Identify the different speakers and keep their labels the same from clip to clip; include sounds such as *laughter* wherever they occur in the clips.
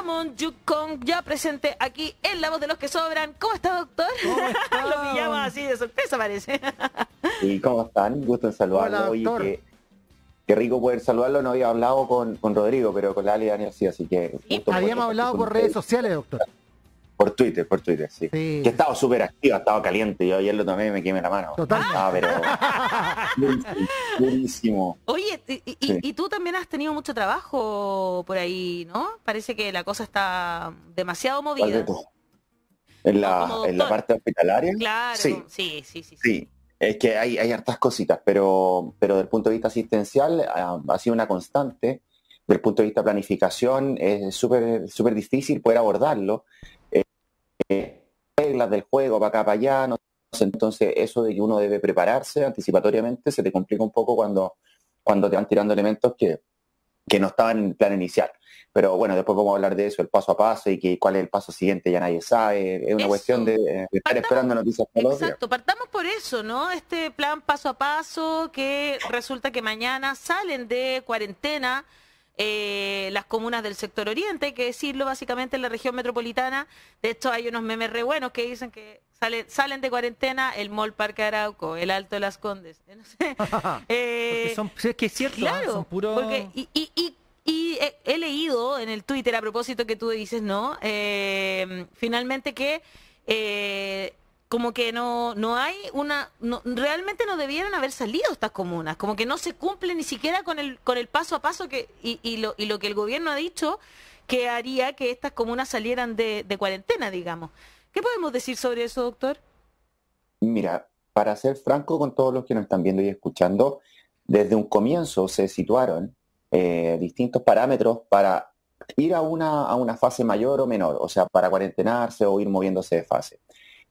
Speaker 1: Ramón Yukong, ya presente aquí en La Voz de los que Sobran. ¿Cómo está, doctor? *laughs* Lo así de sorpresa, parece.
Speaker 2: ¿Y cómo están? Gusto en saludarlo. qué, rico poder saludarlo. No había hablado con, con Rodrigo, pero con la y Daniel sí, así que... habíamos hablado por redes
Speaker 3: sociales, doctor.
Speaker 2: Por Twitter, por Twitter, sí. Que he estado súper activa, he estado caliente. Y ayer lo tomé y me quemé la mano. Total. Ah, pero... buenísimo,
Speaker 1: *laughs* Oye, y, tú también has tenido mucho trabajo por ahí, ¿no? Parece que la cosa está demasiado movida.
Speaker 2: En la, en la parte hospitalaria. Claro, sí,
Speaker 1: sí, sí. sí.
Speaker 2: sí. Es que hay, hay, hartas cositas, pero, pero desde el punto de vista asistencial ah, ha, sido una constante. Del punto de vista planificación es súper difícil poder abordarlo reglas del juego, para acá, para allá. entonces, eso de que uno debe prepararse anticipatoriamente se te complica un poco cuando, cuando te van tirando elementos que, no estaban en el plan inicial. Pero bueno, después vamos a hablar de eso, el paso a paso y que, cuál es el paso siguiente, ya nadie sabe. Es una cuestión de, estar esperando noticias Exacto,
Speaker 1: partamos por eso, ¿no? Este plan paso a paso que resulta que mañana salen de cuarentena eh, las comunas del sector oriente, hay que decirlo, básicamente en la región metropolitana. De hecho, hay unos memes re buenos que dicen que salen, salen de cuarentena el Mall Parque Arauco, el Alto de las Condes. *laughs*
Speaker 4: *laughs* Eh, es que es cierto, ¿eh? son puro... porque,
Speaker 1: y, he, leído en el Twitter, a propósito que tú dices, ¿no? finalmente que como que no, no hay una, realmente no debieran haber salido estas comunas, como que no se cumple ni siquiera con el, con el paso a paso que, y, y lo, y lo que el gobierno ha dicho que haría que estas comunas salieran de, cuarentena, digamos. ¿Qué podemos decir sobre eso, doctor?
Speaker 2: Mira, para ser franco con todos los que nos están viendo y escuchando, desde un comienzo se situaron eh, distintos parámetros para ir a una, a una fase mayor o menor, o sea, para cuarentenarse o ir moviéndose de fase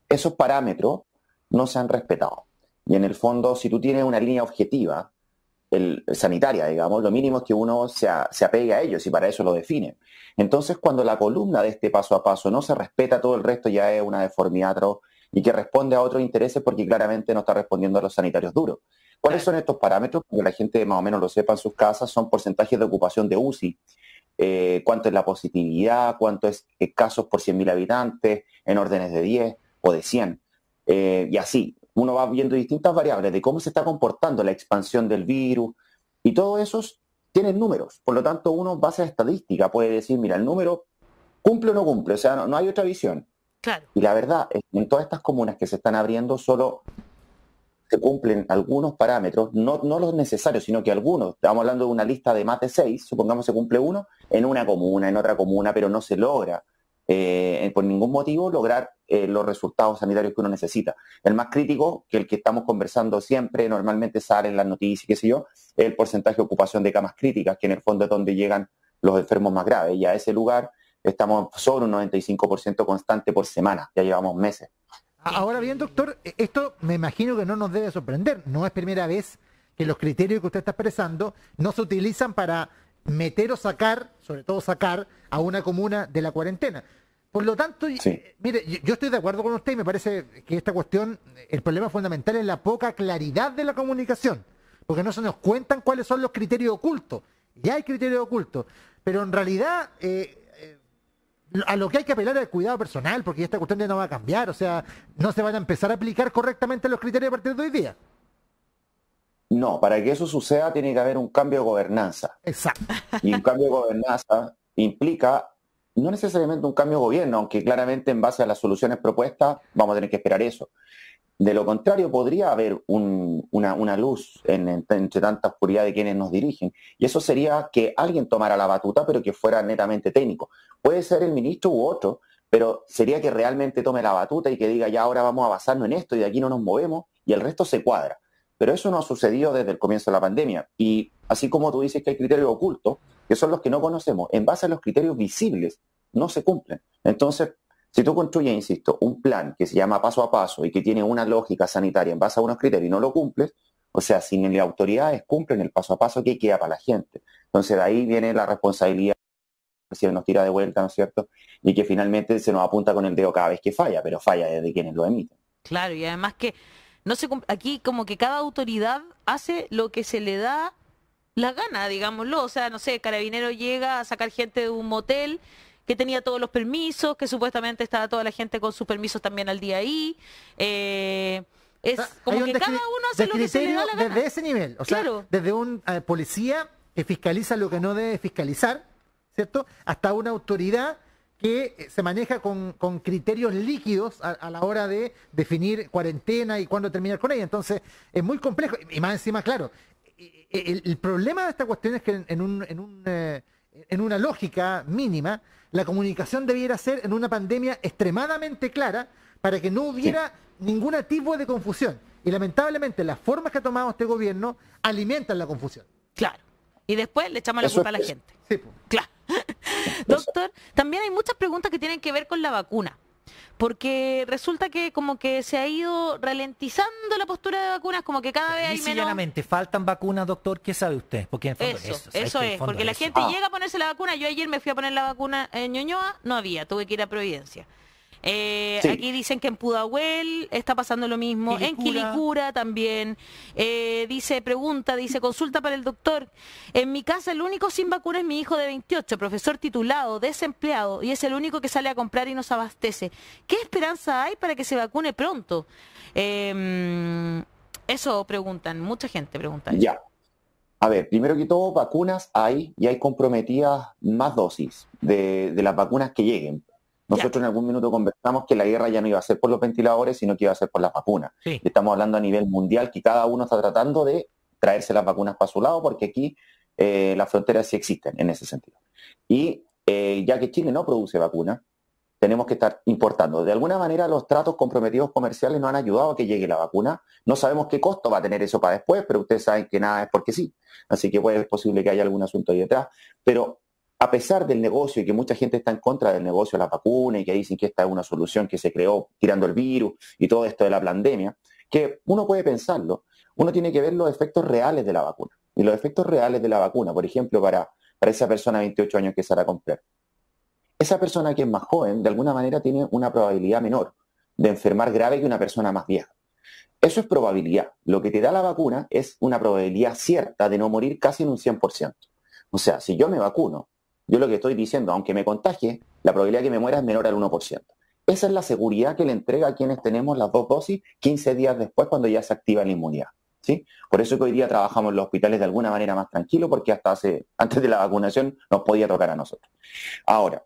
Speaker 2: esos parámetros no se han respetado. Y en el fondo, si tú tienes una línea objetiva, el, sanitaria, digamos, lo mínimo es que uno se, se, apegue a ellos y para eso lo define. Entonces, cuando la columna de este paso a paso no se respeta, todo el resto ya es una deformidad y que responde a otros intereses porque claramente no está respondiendo a los sanitarios duros. ¿Cuáles son estos parámetros? que la gente más o menos lo sepa en sus casas, son porcentajes de ocupación de UCI, eh, cuánto es la positividad, cuánto es casos por 100.000 habitantes, en órdenes de 10 o de 100. Eh, y así, uno va viendo distintas variables de cómo se está comportando la expansión del virus y todos esos tienen números. Por lo tanto, uno base a estadística puede decir, mira, el número cumple o no cumple, o sea, no, hay otra visión. Claro. Y la verdad en todas estas comunas que se están abriendo solo se cumplen algunos parámetros, no, los necesarios, sino que algunos. Estamos hablando de una lista de mate 6, supongamos se cumple uno, en una comuna, en otra comuna, pero no se logra eh, eh, por ningún motivo lograr eh, los resultados sanitarios que uno necesita. El más crítico, que el que estamos conversando siempre, normalmente sale en las noticias, qué sé yo, es el porcentaje de ocupación de camas críticas, que en el fondo es donde llegan los enfermos más graves. Y a ese lugar estamos sobre un 95% constante por semana, ya llevamos meses.
Speaker 3: Ahora bien, doctor, e-, esto me imagino que no nos debe sorprender, no es primera vez que los criterios que usted está expresando no se utilizan para meter o sacar, sobre todo sacar, a una comuna de la cuarentena. Por lo tanto, eh, mire, yo estoy de acuerdo con usted y me parece que esta cuestión, el problema fundamental es la poca claridad de la comunicación, porque no se nos cuentan cuáles son los criterios ocultos. Ya hay criterios ocultos, pero en realidad eh, eh, a lo que hay que apelar es el cuidado personal, porque esta cuestión ya no va a cambiar, o sea, no se van a empezar a aplicar correctamente los criterios a partir de hoy día.
Speaker 2: No, para que eso suceda tiene que haber un cambio de gobernanza. Exacto. Y un cambio de gobernanza implica no necesariamente un cambio de gobierno, aunque claramente en base a las soluciones propuestas vamos a tener que esperar eso. De lo contrario, podría haber una, luz entre tanta oscuridad de quienes nos dirigen. Y eso sería que alguien tomara la batuta, pero que fuera netamente técnico. Puede ser el ministro u otro, pero sería que realmente tome la batuta y que diga, ya ahora vamos a basarnos en esto y de aquí no nos movemos y el resto se cuadra. Pero eso no ha sucedido desde el comienzo de la pandemia. Y así como tú dices que hay criterios ocultos, que son los que no conocemos, en base a los criterios visibles, no se cumplen. Entonces, si tú construyes, insisto, un plan que se llama paso a paso y que tiene una lógica sanitaria en base a unos criterios y no lo cumples, o sea, si las autoridades cumplen el paso a paso, ¿qué queda para la gente? Entonces, de ahí viene la responsabilidad que se nos tira de vuelta, ¿no es cierto? Y que finalmente se nos apunta con el dedo cada vez que falla, pero
Speaker 1: falla desde quienes lo emiten. Claro, y además que no se aquí como que cada autoridad hace lo que se le da la gana, digámoslo. O sea, no sé, Carabinero llega a sacar gente de un motel que tenía todos los permisos, que supuestamente estaba toda la gente con sus permisos también al día ahí. Eh, es ah, como que cada uno hace lo que se le da la gana.
Speaker 3: Desde ese nivel, o sea, desde un eh, policía que fiscaliza lo que no debe fiscalizar, ¿cierto? Hasta una autoridad que eh, se maneja con, criterios líquidos a, la hora de definir cuarentena y cuándo terminar con ella. Entonces, es muy complejo. Y más encima, claro, eh, eh, el, problema de esta cuestión es que en, una lógica mínima, la comunicación debiera ser en una pandemia extremadamente clara para que no hubiera ningún tipo de confusión. Y lamentablemente las formas que ha tomado este gobierno alimentan la confusión. Claro.
Speaker 1: Y después le echamos la culpa a la gente. Sí, Claro. *laughs* Pues doctor, también hay muchas preguntas que tienen que ver con la vacuna. Porque resulta que como que se ha ido ralentizando la postura de vacunas, como que cada eh, vez hay
Speaker 4: menos... faltan vacunas, doctor, ¿qué sabe usted? Porque eso, es, porque la gente ah. llega
Speaker 1: a ponerse la vacuna. Yo ayer me fui a poner la vacuna en Ñuñoa, no había, tuve que ir a Providencia. Eh, aquí dicen que en Pudahuel está pasando lo mismo, en Quilicura también. Eh, dice, pregunta, dice, consulta para el doctor. En mi casa el único sin vacuna es mi hijo de 28, profesor titulado, desempleado, y es el único que sale a comprar y nos abastece. ¿Qué esperanza hay para que se vacune pronto? Em, eso preguntan, mucha gente pregunta.
Speaker 2: Eso. Ya. A ver, primero que todo, vacunas hay y hay comprometidas más dosis de las vacunas que lleguen. Nosotros en algún minuto conversamos que la guerra ya no iba a ser por los ventiladores, sino que iba a ser por las vacunas. Estamos hablando a nivel mundial que cada uno está tratando de traerse las vacunas para su lado, porque aquí eh, las fronteras sí existen en ese sentido. Y eh, ya que Chile no produce vacunas, tenemos que estar importando. De alguna manera los tratos comprometidos comerciales nos han ayudado a que llegue la vacuna. No sabemos qué costo va a tener eso para después, pero ustedes saben que nada es porque sí. Así que puede es posible que haya algún asunto ahí detrás. Pero a pesar del negocio y que mucha gente está en contra del negocio de la vacuna y que dicen que esta es una solución que se creó tirando el virus y todo esto de la pandemia, que uno puede pensarlo, uno tiene que ver los efectos reales de la vacuna. Y los efectos reales de la vacuna, por ejemplo, para, para esa persona de 28 años que sale a comprar. Esa persona que es más joven, de alguna manera, tiene una probabilidad menor de enfermar grave que una persona más vieja. Eso es probabilidad. Lo que te da la vacuna es una probabilidad cierta de no morir casi en un 100%. O sea, si yo me vacuno yo lo que estoy diciendo, aunque me contagie, la probabilidad de que me muera es menor al 1%. Esa es la seguridad que le entrega a quienes tenemos las dos dosis 15 días después cuando ya se activa la inmunidad. ¿sí? Por eso que hoy día trabajamos en los hospitales de alguna manera más tranquilo porque hasta hace, antes de la vacunación nos podía tocar a nosotros. Ahora,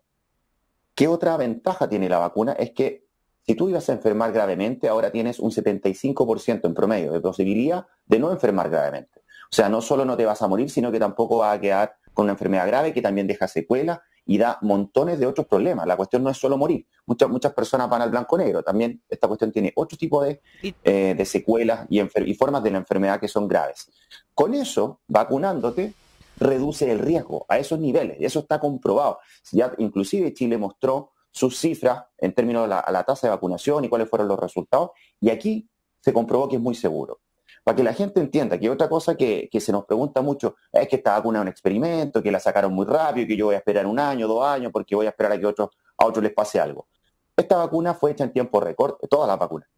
Speaker 2: ¿qué otra ventaja tiene la vacuna? Es que si tú ibas a enfermar gravemente, ahora tienes un 75% en promedio de posibilidad de no enfermar gravemente. O sea, no solo no te vas a morir, sino que tampoco vas a quedar con una enfermedad grave que también deja secuelas y da montones de otros problemas. La cuestión no es solo morir. Muchas, muchas personas van al blanco-negro. También esta cuestión tiene otro tipo de, eh, secuelas y, formas de la enfermedad que son graves. Con eso, vacunándote, reduce el riesgo a esos niveles. y Eso está comprobado. Ya inclusive Chile mostró sus cifras en términos a la tasa de vacunación y cuáles fueron los resultados. Y aquí se comprobó que es muy seguro para que la gente entienda que otra cosa que, se nos pregunta mucho es que esta vacuna es un experimento, que la sacaron muy rápido, que yo voy a esperar un año, dos años, porque voy a esperar a que a otros les pase algo. Esta vacuna fue hecha en tiempo récord, todas las vacunas.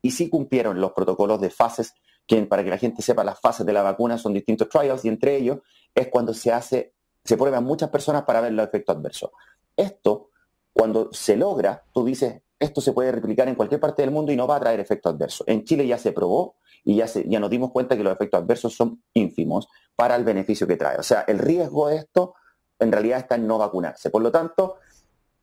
Speaker 2: Y sí cumplieron los protocolos de fases, que para que la gente sepa, las fases de la vacuna son distintos trials y entre ellos es cuando se hace, se prueban muchas personas para ver los efectos adversos. Esto, cuando se logra, tú dices, esto se puede replicar en cualquier parte del mundo y no va a traer efecto adverso. En Chile ya se probó, y ya, nos dimos cuenta que los efectos adversos son ínfimos para el beneficio que trae. O sea, el riesgo de esto en realidad está en no vacunarse. Por lo tanto,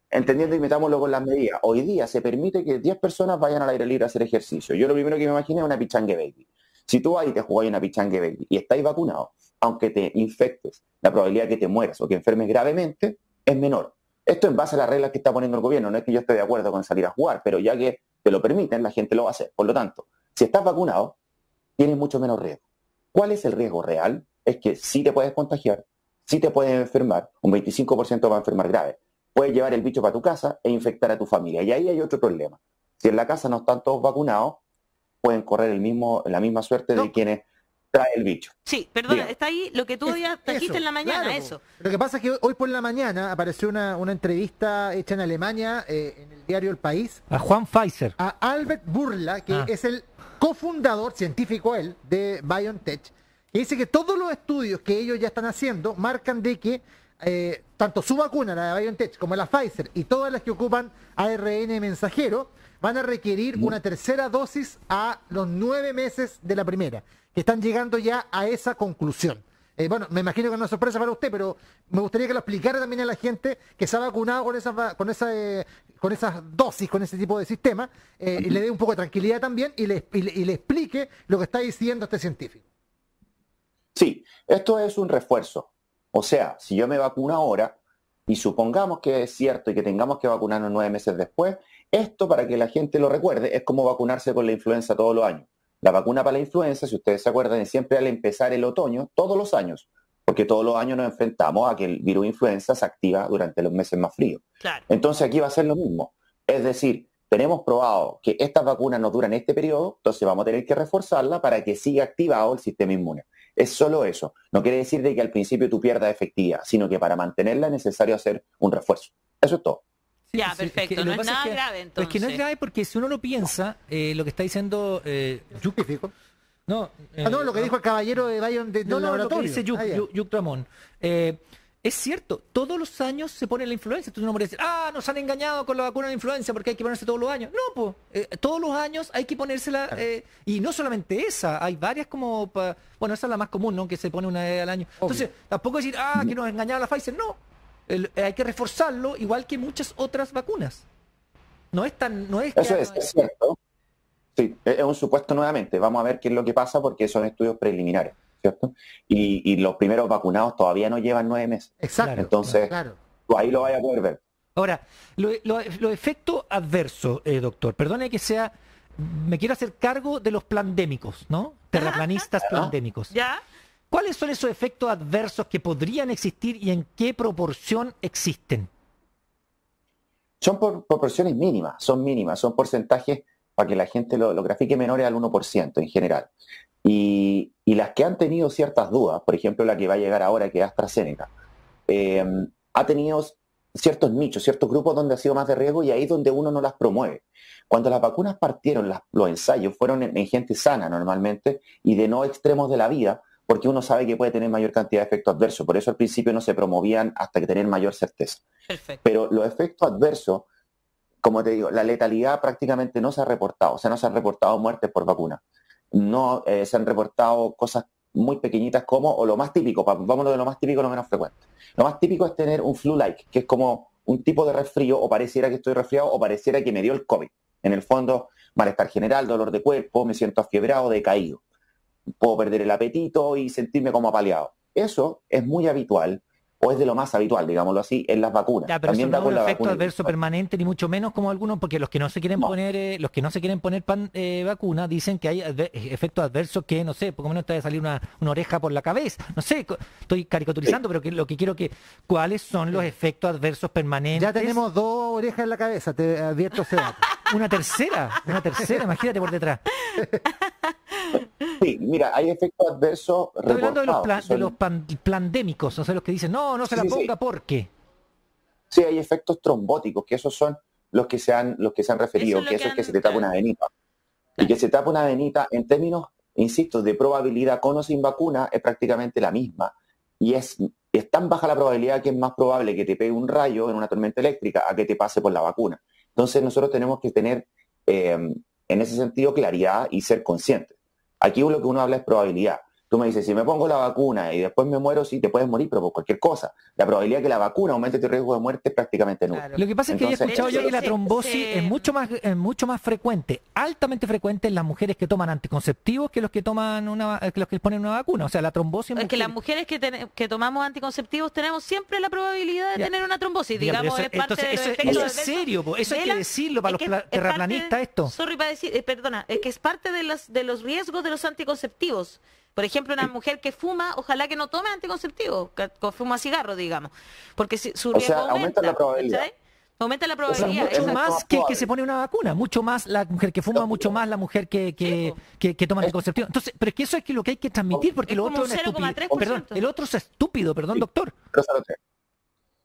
Speaker 2: entendiendo y metámoslo con las medidas, hoy día se permite que 10 personas vayan al aire libre a hacer ejercicio. Yo lo primero que me imagino es una pichangue baby. Si tú vas y te jugáis una pichangue baby y estáis vacunados, aunque te infectes, la probabilidad de que te mueras o que enfermes gravemente es menor. Esto en base a las reglas que está poniendo el gobierno. No es que yo esté de acuerdo con salir a jugar, pero ya que te lo permiten, la gente lo va a hacer. Por lo tanto, si estás vacunado, tienes mucho menos riesgo. ¿Cuál es el riesgo real? Es que sí te puedes contagiar, sí te puedes enfermar, un 25% va a enfermar grave. Puedes llevar el bicho para tu casa e infectar a tu familia. Y ahí hay otro problema. Si en la casa no están todos vacunados, pueden correr la misma suerte de quienes trae el bicho.
Speaker 1: Sí, perdona, está ahí lo que tú ya trajiste en la mañana, eso.
Speaker 3: Lo que pasa es que hoy por la mañana apareció una, entrevista hecha en Alemania, eh, en el diario El País. A Juan Pfizer. A Albert Burla, que ah. es el cofundador, científico él, de BioNTech, que dice que todos los estudios que ellos ya están haciendo marcan de que eh, tanto su vacuna, la de BioNTech, como la Pfizer, y todas las que ocupan ARN mensajero, van a requerir una tercera dosis a los nueve meses de la primera, que están llegando ya a esa conclusión. Eh, bueno, me imagino que no es sorpresa para usted, pero me gustaría que lo explicara también a la gente que se ha vacunado con esas, con eh, con esas dosis, con ese tipo de sistema, eh, y le dé un poco de tranquilidad también le, y le, explique lo que está diciendo este científico.
Speaker 2: Sí, esto es un refuerzo. O sea, si yo me vacuno ahora y supongamos que es cierto y que tengamos que vacunarnos nueve meses después, esto, para que la gente lo recuerde, es como vacunarse con la influenza todos los años. La vacuna para la influenza, si ustedes se acuerdan, es siempre al empezar el otoño, todos los años, porque todos los años nos enfrentamos a que el virus influenza se activa durante los meses más fríos. Entonces aquí va a ser lo mismo. Es decir, tenemos probado que estas vacunas no duran este periodo, entonces vamos a tener que reforzarla para que siga activado el sistema inmune. Es solo eso. No quiere decir de que al principio tú pierdas efectividad, sino que para mantenerla es necesario hacer un refuerzo. Eso es todo
Speaker 4: ya, perfecto. no es nada grave entonces. Es que no es grave porque si uno lo piensa, eh, lo que está diciendo eh, No, ah, no, eh, lo que dijo
Speaker 3: el caballero de Bayon de, no, laboratorio. lo
Speaker 4: ah, eh, es cierto, todos los años se pone la influencia Entonces uno puede decir, ah, nos han engañado con la vacuna de influencia porque hay que ponerse todos los años. No, pues, todos los años hay que ponérsela. y no solamente esa, hay varias como. bueno, esa es la más común, ¿no? Que se pone una vez al año. Entonces, tampoco decir, ah, que nos engañado la Pfizer. No, eh, hay que reforzarlo igual que muchas otras vacunas. No es tan... No es Eso
Speaker 2: es, cierto. Sí, e-, es un supuesto nuevamente. Vamos a ver qué es lo que pasa porque son estudios preliminares, ¿cierto? Y, los primeros vacunados todavía no llevan nueve meses. Exacto. Entonces, ahí lo vaya a poder ver.
Speaker 4: Ahora, los lo, lo efectos adversos, eh, doctor, perdone que sea, me quiero hacer cargo de los pandémicos, ¿no? Terraplanistas pandémicos. ¿Ya? ¿Cuáles son esos efectos adversos que podrían existir y en qué proporción existen?
Speaker 2: Son por proporciones mínimas, son mínimas, son porcentajes para que la gente lo, grafique menores al 1% en general. Y, las que han tenido ciertas dudas, por ejemplo la que va a llegar ahora que es AstraZeneca, em, ha tenido ciertos nichos, ciertos grupos donde ha sido más de riesgo y ahí es donde uno no las promueve. Cuando las vacunas partieron, los ensayos fueron en gente sana normalmente y de no extremos de la vida, porque uno sabe que puede tener mayor cantidad de efectos adversos. Por eso al principio no se promovían hasta que tener mayor certeza. Pero los efectos adversos, como te digo, la letalidad prácticamente no se ha reportado. O sea, no se han reportado muertes por vacuna. No eh, se han reportado cosas muy pequeñitas como, o lo más típico, vámonos de lo más típico a lo menos frecuente. Lo más típico es tener un flu-like, que es como un tipo de resfrío, o pareciera que estoy resfriado, o pareciera que me dio el COVID. En el fondo, malestar general, dolor de cuerpo, me siento afiebrado, decaído puedo perder el apetito y sentirme como apaleado. Eso es muy habitual o es de lo más habitual, digámoslo así, en las vacunas. pero También no hay un efecto adverso
Speaker 4: permanente, ni mucho menos como algunos, porque los que no se quieren poner, eh, los que no se quieren poner pan, eh, vacuna, dicen que hay eh, efectos adversos que, no sé, por lo menos te va a salir una, oreja por la cabeza. No sé, estoy caricaturizando, pero lo que quiero que, ¿cuáles son los efectos adversos permanentes? Ya tenemos
Speaker 3: dos orejas en la cabeza, te advierto, *laughs* una tercera, una tercera, imagínate por detrás. *laughs*
Speaker 4: Sí, mira, hay efectos
Speaker 2: adversos. Estoy hablando de los,
Speaker 4: pandémicos, o sea, los que dicen, no, no se la ponga porque.
Speaker 2: Sí, hay efectos trombóticos, que esos son los que se han, los que se han referido, que eso es que, se te tapa una venita. Y que se tapa una venita en términos, insisto, de probabilidad con o sin vacuna es prácticamente la misma. Y es, tan baja la probabilidad que es más probable que te pegue un rayo en una tormenta eléctrica a que te pase por la vacuna. Entonces nosotros tenemos que tener eh, en ese sentido claridad y ser conscientes. Aquí lo que uno habla es probabilidad. Tú me dices, si me pongo la vacuna y después me muero, sí, te puedes morir, pero por cualquier cosa. La probabilidad de que la vacuna aumente tu riesgo de muerte es prácticamente nula. Lo que pasa es que he escuchado yo que la trombosis
Speaker 4: es mucho más mucho más frecuente, altamente frecuente en las mujeres que toman anticonceptivos que los que toman una que los que ponen una vacuna. O sea, la trombosis... Es que las
Speaker 1: mujeres que, que tomamos anticonceptivos tenemos siempre la probabilidad de tener una trombosis, digamos, es parte de eso, es serio, eso hay que decirlo para los
Speaker 4: terraplanistas esto.
Speaker 1: Sorry eh, perdona, es que es parte de, las, de los riesgos de los anticonceptivos. Por ejemplo, una mujer que fuma, ojalá que no tome anticonceptivo, que, fuma cigarro, digamos, porque si, su
Speaker 4: riesgo o sea, aumenta, la probabilidad.
Speaker 1: Aumenta la probabilidad. mucho más que que se
Speaker 4: pone una vacuna, mucho más la mujer que fuma, mucho más la mujer que, que, toma anticonceptivo. Entonces, pero es que eso es que lo que hay que transmitir, porque lo otro es estúpido. el otro es estúpido, perdón, doctor.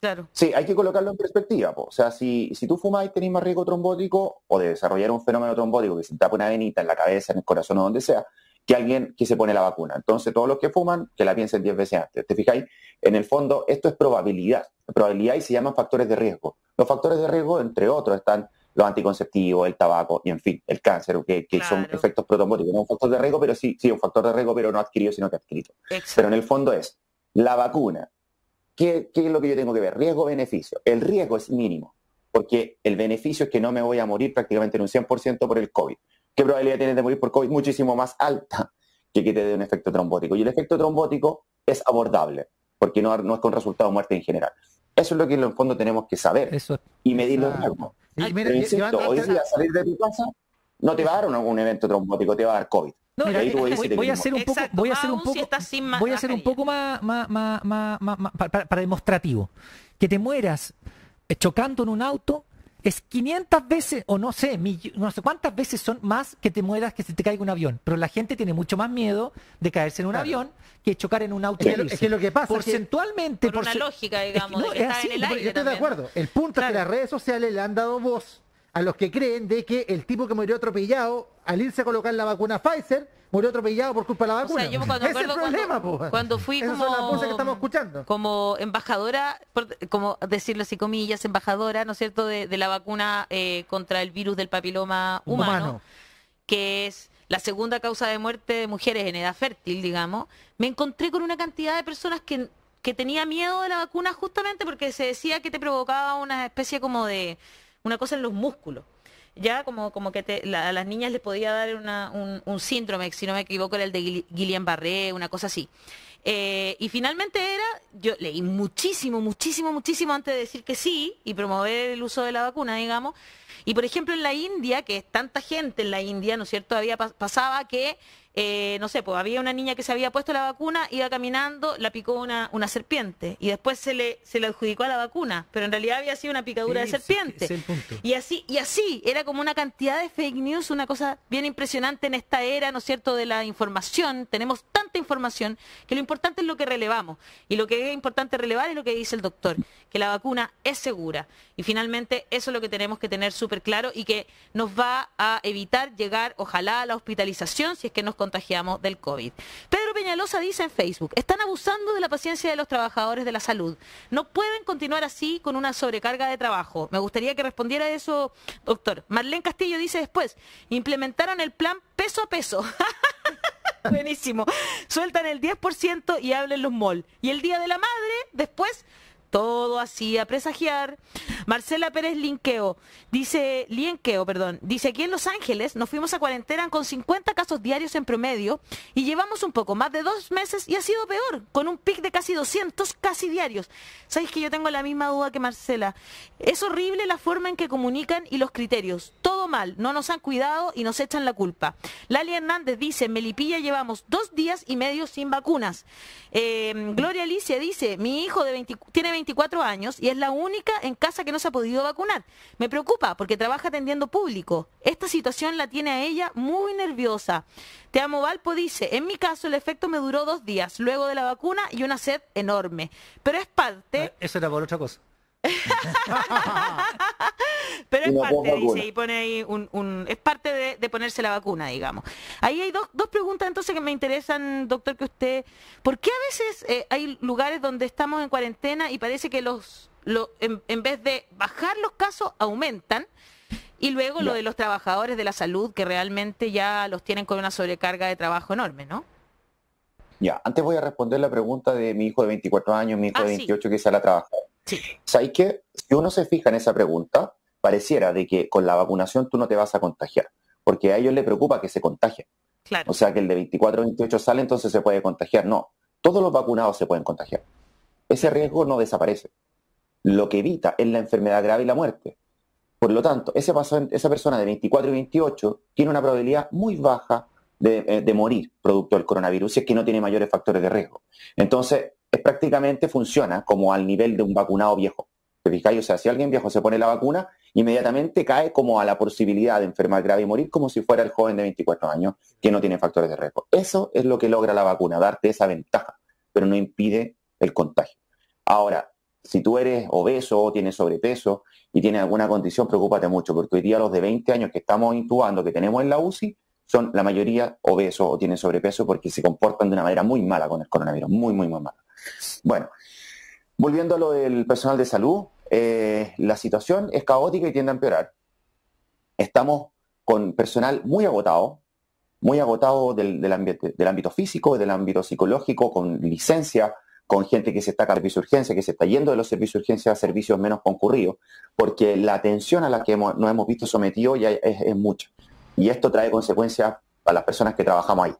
Speaker 2: Claro. Sí, hay que colocarlo en perspectiva. O sea, si, si tú y tenés más riesgo trombótico o de desarrollar un fenómeno trombótico que se tapa una venita en la cabeza, en el corazón o donde sea, que alguien que se pone la vacuna. Entonces, todos los que fuman, que la piensen 10 veces antes. ¿Te fijáis? En el fondo, esto es probabilidad. Probabilidad y se llaman factores de riesgo. Los factores de riesgo, entre otros, están los anticonceptivos, el tabaco y, en fin, el cáncer, que, son efectos protombóticos. No un factor de riesgo, pero sí, sí, un factor de riesgo, pero no adquirido, sino que adquirido. Pero en el fondo es la vacuna. ¿Qué, ¿Qué es lo que yo tengo que ver? Riesgo-beneficio. El riesgo es mínimo, porque el beneficio es que no me voy a morir prácticamente en un 100% por el COVID. ¿qué probabilidad tienes de morir por COVID? Muchísimo más alta que que te dé un efecto trombótico. Y el efecto trombótico es abordable, porque no, no es con resultado muerte en general. Eso es lo que en el fondo tenemos que saber Eso, y medirlo hoy
Speaker 4: salir de tu casa
Speaker 2: no te va a dar un, evento trombótico, te va a dar COVID. voy, voy a hacer un
Speaker 4: poco, voy a hacer un poco, más, para demostrativo. Que te mueras eh, chocando en un auto es 500 veces, o no sé, no sé cuántas veces son más que te mueras que se te caiga un avión. Pero la gente tiene mucho más miedo de caerse en
Speaker 3: un avión que chocar en un auto. Es que, lo, es que lo que pasa.
Speaker 4: Porcentualmente.
Speaker 1: Por la lógica, digamos, está en el aire. Yo estoy
Speaker 3: de acuerdo. El punto es que las redes sociales le han dado voz a los que creen de que el tipo que murió atropellado al irse a colocar la vacuna Pfizer murió atropellado por culpa de la vacuna. O sea, yo *laughs* cuando, problema, cuando, cuando
Speaker 1: fui como, estamos escuchando. como embajadora, como decirlo así comillas, embajadora, ¿no es cierto?, de, la vacuna eh, contra el virus del papiloma humano, humano, que es la segunda causa de muerte de mujeres en edad fértil, digamos, me encontré con una cantidad de personas que que tenía miedo de la vacuna justamente porque se decía que te provocaba una especie como de una cosa en los músculos ya como, como que te, a las niñas les podía dar una, un, un síndrome, si no me equivoco, era el de Guillain-Barré, una cosa así. Eh, y finalmente era, yo leí muchísimo, muchísimo, muchísimo antes de decir que sí y promover el uso de la vacuna, digamos. Y por ejemplo en la India, que es tanta gente en la India, ¿no es cierto? Había pasaba que, eh, no sé, pues había una niña que se había puesto la vacuna, iba caminando, la picó una, una serpiente y después se le, se le adjudicó a la vacuna, pero en realidad había sido una picadura de serpiente. y así, y así, era como una cantidad de fake news, una cosa bien impresionante en esta era, ¿no es cierto?, de la información. Tenemos información que lo importante es lo que relevamos. Y lo que es importante relevar es lo que dice el doctor, que la vacuna es segura. Y finalmente eso es lo que tenemos que tener súper claro y que nos va a evitar llegar, ojalá, a la hospitalización si es que nos contagiamos del COVID. Pedro Peñalosa dice en Facebook, están abusando de la paciencia de los trabajadores de la salud. No pueden continuar así con una sobrecarga de trabajo. Me gustaría que respondiera eso, doctor. Marlene Castillo dice después, implementaron el plan peso a peso. *laughs* *laughs* Buenísimo. Sueltan el 10% y hablen los mall. Y el día de la madre, después, todo así a presagiar Marcela Pérez Linqueo, dice, Lienqueo, perdón, dice, aquí en Los Ángeles nos fuimos a cuarentena con 50 casos diarios en promedio y llevamos un poco más de dos meses y ha sido peor, con un pic de casi 200 casi diarios. Sabéis que yo tengo la misma duda que Marcela. Es horrible la forma en que comunican y los criterios. Todo mal, no nos han cuidado y nos echan la culpa. Lali Hernández dice, Melipilla llevamos dos días y medio sin vacunas. Eh, Gloria Alicia dice, mi hijo de tiene 24 años y es la única en casa que no se ha podido vacunar. Me preocupa porque trabaja atendiendo público. Esta situación la tiene a ella muy nerviosa. Te amo Valpo dice, en mi caso el efecto me duró dos días, luego de la vacuna y una sed enorme. Pero es parte... Ah,
Speaker 4: eso era por otra cosa. *laughs* Pero es parte, dice, y
Speaker 1: pone ahí un, es parte de, ponerse la vacuna, digamos. Ahí hay dos, dos preguntas entonces que me interesan, doctor, que usted, ¿por qué a veces eh, hay lugares donde estamos en cuarentena y parece que los en, vez de bajar los casos, aumentan. Y luego lo de los trabajadores de la salud, que realmente ya los tienen con una sobrecarga de trabajo enorme, ¿no?
Speaker 2: Ya, antes voy a responder la pregunta de mi hijo de 24 años, mi hijo ah, de 28 que sale a trabajar. Sí. ¿Sabes qué? Si uno se fija en esa pregunta, pareciera de que con la vacunación tú no te vas a contagiar, porque a ellos les preocupa que se contagien. Claro. O sea, que el de 24 o 28 sale, entonces se puede contagiar. No, todos los vacunados se pueden contagiar. Ese riesgo no desaparece lo que evita es la enfermedad grave y la muerte. Por lo tanto, esa persona de 24 y 28 tiene una probabilidad muy baja eh, de, morir producto del coronavirus si es que no tiene mayores factores de riesgo. Entonces, es, prácticamente funciona como al nivel de un vacunado viejo. ¿Te fijáis? O sea, si alguien viejo se pone la vacuna, inmediatamente cae como a la posibilidad de enfermar grave y morir como si fuera el joven de 24 años que no tiene factores de riesgo. Eso es lo que logra la vacuna, darte esa ventaja, pero no impide el contagio. Ahora, si tú eres obeso o tienes sobrepeso y tienes alguna condición, preocúpate mucho, porque hoy día los de 20 años que estamos intubando, que tenemos en la UCI, son la mayoría obesos o tienen sobrepeso porque se comportan de una manera muy mala con el coronavirus, muy, muy, muy mala. Bueno, volviendo a lo del personal de salud, eh, la situación es caótica y tiende a empeorar. Estamos con personal muy agotado, muy agotado del, del ámbito físico, del ámbito psicológico, con licencia, con gente que se está a servicio de urgencia, que se está yendo de los servicios de urgencia a servicios menos concurridos, porque la atención a la que nos hemos visto sometidos ya es, mucha. Y esto trae consecuencias para las personas que trabajamos ahí.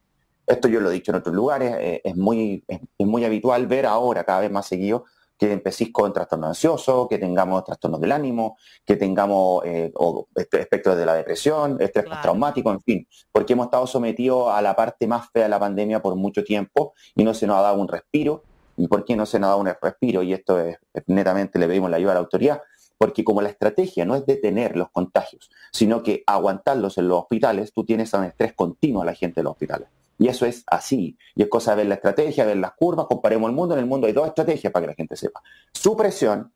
Speaker 2: Esto yo lo he dicho en otros lugares, eh, es, muy, muy habitual ver ahora, cada vez más seguido, que empecéis con trastornos ansiosos, que tengamos trastornos del ánimo, que tengamos eh, espectros de la depresión, estrés traumático, en fin, porque hemos estado sometidos a la parte más fea de la pandemia por mucho tiempo y no se nos ha dado un respiro ¿Y por qué no se nos da un respiro? Y esto es netamente le pedimos la ayuda a la autoridad, porque como la estrategia no es detener los contagios, sino que aguantarlos en los hospitales, tú tienes un estrés continuo a la gente de los hospitales. Y eso es así. Y es cosa de ver la estrategia, ver las curvas, comparemos el mundo. En el mundo hay dos estrategias para que la gente sepa. Supresión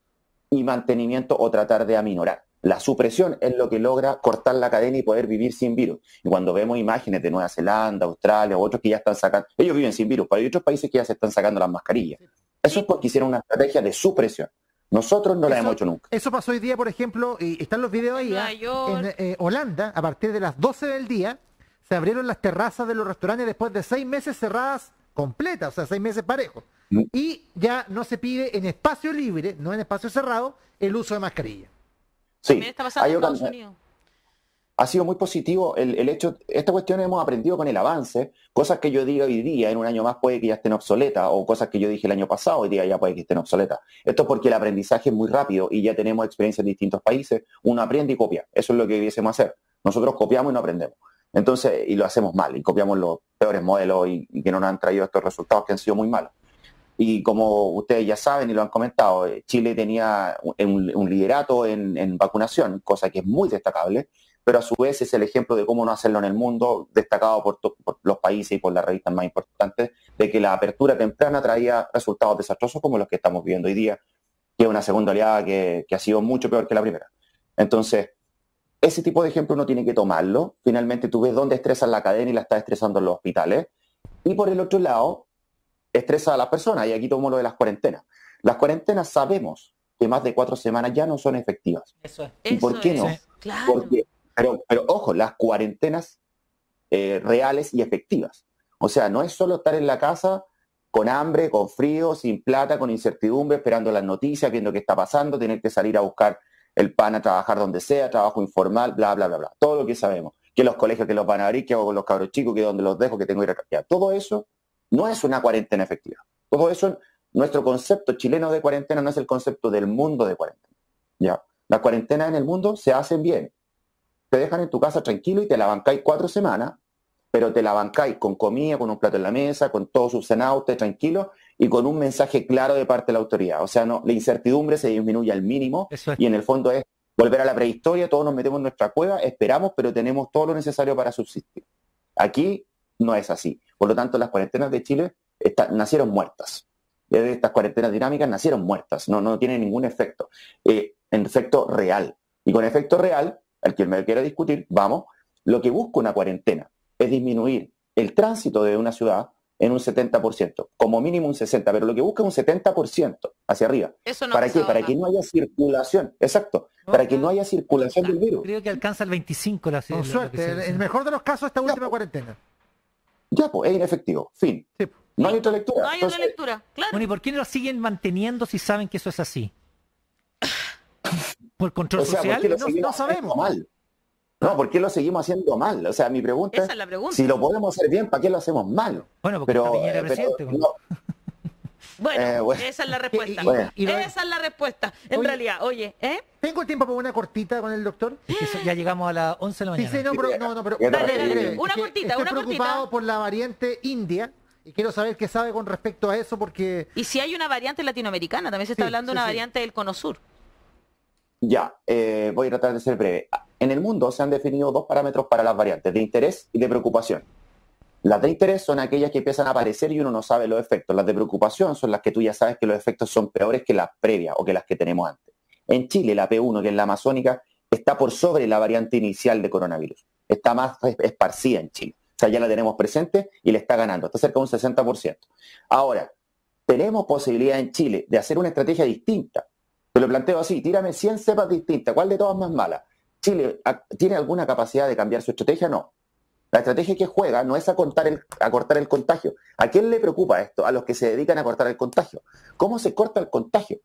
Speaker 2: y mantenimiento o tratar de aminorar. La supresión es lo que logra cortar la cadena y poder vivir sin virus. Y cuando vemos imágenes de Nueva Zelanda, Australia u otros que ya están sacando, ellos viven sin virus, pero hay otros países que ya se están sacando las mascarillas. Eso es porque hicieron una estrategia de supresión. Nosotros no la hemos hecho nunca.
Speaker 3: Eso pasó hoy día, por ejemplo, y están los videos ahí, ¿ah? en, eh, Holanda, a partir de las 12 del día, se abrieron las terrazas de los restaurantes después de seis meses cerradas completas, o sea, seis meses parejos. Mm. Y ya no se pide en espacio libre, no en espacio cerrado, el uso de mascarilla.
Speaker 2: Sí, Ha sido muy positivo el, hecho, esta cuestión hemos aprendido con el avance, cosas que yo diga hoy día, en un año más puede que ya estén obsoletas, o cosas que yo dije el año pasado, hoy día ya puede que estén obsoletas. Esto es porque el aprendizaje es muy rápido y ya tenemos experiencia en distintos países, uno aprende y copia, eso es lo que debiésemos hacer. Nosotros copiamos y no aprendemos. Entonces, y lo hacemos mal, y copiamos los peores modelos y que no nos han traído estos resultados que han sido muy malos. Y como ustedes ya saben y lo han comentado, eh, Chile tenía un, liderato en, vacunación, cosa que es muy destacable, pero a su vez es el ejemplo de cómo no hacerlo en el mundo, destacado por, los países y por las revistas más importantes, de que la apertura temprana traía resultados desastrosos como los que estamos viviendo hoy día, que es una segunda oleada que, ha sido mucho peor que la primera. Entonces, ese tipo de ejemplo uno tiene que tomarlo. Finalmente tú ves dónde estresan la cadena y la está estresando en los hospitales. Y por el otro lado, estresa a las personas. Y aquí tomo lo de las cuarentenas. Las cuarentenas sabemos que más de cuatro semanas ya no son efectivas.
Speaker 1: Eso es. ¿Y por qué no?
Speaker 2: pero, pero, ojo, las cuarentenas eh, reales y efectivas. O sea, no es solo estar en la casa con hambre, con frío, sin plata, con incertidumbre, esperando las noticias, viendo qué está pasando, tener que salir a buscar el pan a trabajar donde sea, trabajo informal, bla, bla, bla, bla. Todo lo que sabemos. Que los colegios que los van a abrir, que hago con los cabros chicos, que donde los dejo, que tengo que ir a cambiar. Todo eso no es una cuarentena efectiva. Todo eso, nuestro concepto chileno de cuarentena no es el concepto del mundo de cuarentena. ¿ya? Las cuarentenas en el mundo se hacen bien. Te dejan en tu casa tranquilo y te la bancáis cuatro semanas, pero te la bancáis con comida, con un plato en la mesa, con todo sus usted tranquilo y con un mensaje claro de parte de la autoridad. O sea, no, la incertidumbre se disminuye al mínimo y en el fondo es volver a la prehistoria, todos nos metemos en nuestra cueva, esperamos, pero tenemos todo lo necesario para subsistir. Aquí no es así. Por lo tanto, las cuarentenas de Chile nacieron muertas. Estas cuarentenas dinámicas nacieron muertas, no, no tienen ningún efecto, eh, en efecto real. Y con efecto real, al que me quiera discutir, vamos, lo que busca una cuarentena es disminuir el tránsito de una ciudad en un 70%, como mínimo un 60%, pero lo que busca es un 70% hacia arriba. ¿Para qué? Para que no haya circulación, exacto, para que no haya circulación del virus.
Speaker 4: Creo que alcanza el 25% la ciudad. Con
Speaker 3: suerte, el mejor de los casos esta última pues. cuarentena ya, pues es inefectivo, fin. Pues. No hay otra lectura. No hay otra lectura,
Speaker 4: claro. Bueno, ¿y por qué no lo siguen manteniendo si saben que eso es así? ¿Por control
Speaker 2: o sea, social? ¿por no, no, sabemos. Mal? No, ¿por qué lo seguimos haciendo mal? O sea, mi pregunta, es, si lo podemos hacer bien, ¿para qué lo hacemos mal? Bueno, porque pero, está eh, presidente.
Speaker 4: Pues. Eh, bueno, esa es
Speaker 3: la *laughs* respuesta. esa es la respuesta. En realidad, oye, ¿eh? ¿Tengo tiempo para una cortita con el doctor? ya llegamos a las 11 de la mañana. Sí, no, no, no, Una cortita, estoy preocupado por la variante india. Y quiero saber qué sabe con respecto a eso porque...
Speaker 1: Y si hay una variante latinoamericana, también se está hablando de una variante del cono sur.
Speaker 2: Ya, eh, voy a tratar de ser breve. En el mundo se han definido dos parámetros para las variantes, de interés y de preocupación. Las de interés son aquellas que empiezan a aparecer y uno no sabe los efectos. Las de preocupación son las que tú ya sabes que los efectos son peores que las previas o que las que tenemos antes. En Chile, la P1, que es la amazónica, está por sobre la variante inicial de coronavirus. Está más esparcida en Chile. O sea, ya la tenemos presente y le está ganando. Está cerca de un 60%. Ahora, tenemos posibilidad en Chile de hacer una estrategia distinta. Te lo planteo así, tírame 100 cepas distintas. ¿Cuál de todas más mala? ¿Chile tiene alguna capacidad de cambiar su estrategia? No. La estrategia que juega no es acortar el, el contagio. ¿A quién le preocupa esto? A los que se dedican a cortar el contagio. ¿Cómo se corta el contagio?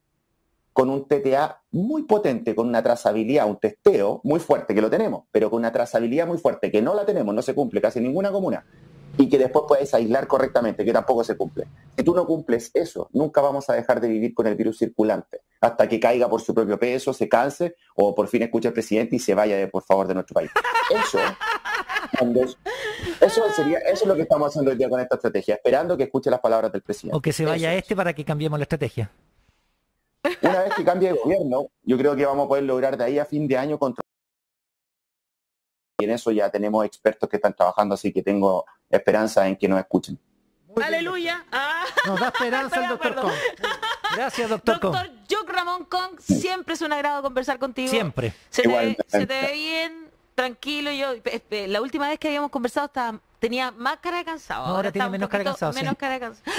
Speaker 2: Con un TTA muy potente, con una trazabilidad, un testeo muy fuerte, que lo tenemos, pero con una trazabilidad muy fuerte, que no la tenemos, no se cumple casi ninguna comuna, y que después puedes aislar correctamente, que tampoco se cumple. Si tú no cumples eso, nunca vamos a dejar de vivir con el virus circulante, hasta que caiga por su propio peso, se canse, o por fin escuche al presidente y se vaya, por favor, de nuestro país. Eso eso ah. sería, es lo que estamos haciendo hoy día con esta estrategia, esperando que escuche las palabras del presidente. O
Speaker 4: que se vaya este para que cambiemos la estrategia.
Speaker 2: Una vez que cambie el gobierno, yo creo que vamos a poder lograr de ahí a fin de año controlar. Y en eso ya tenemos expertos que están trabajando, así que tengo esperanza en que nos escuchen.
Speaker 1: Aleluya. Ah.
Speaker 4: Nos da esperanza el *laughs* doctor Kong. Gracias, doctor, Kong.
Speaker 1: Doctor Ramón Kong, siempre es un agrado conversar contigo. Siempre.
Speaker 4: se te ve
Speaker 1: bien tranquilo. Yo, este, la última vez que habíamos conversado estaba, tenía más cara de cansado. Ahora, tiene menos cara de cansado. Menos sí. cara cansado.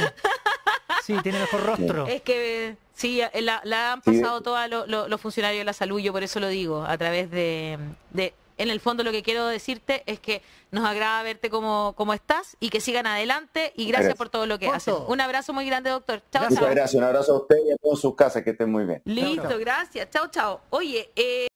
Speaker 4: tiene mejor rostro. Es
Speaker 1: que sí, eh, la, han pasado todos los funcionarios de la salud, yo por eso lo digo, a través de, de en el fondo lo que quiero decirte es que nos agrada verte como, como estás y que sigan adelante y gracias, por todo lo que hacen. Un abrazo muy grande, doctor. Chao, chao. Gracias, un
Speaker 2: abrazo a usted y a todos sus casas, que estén muy bien. Listo,
Speaker 1: gracias. Chao, chao. Oye, eh...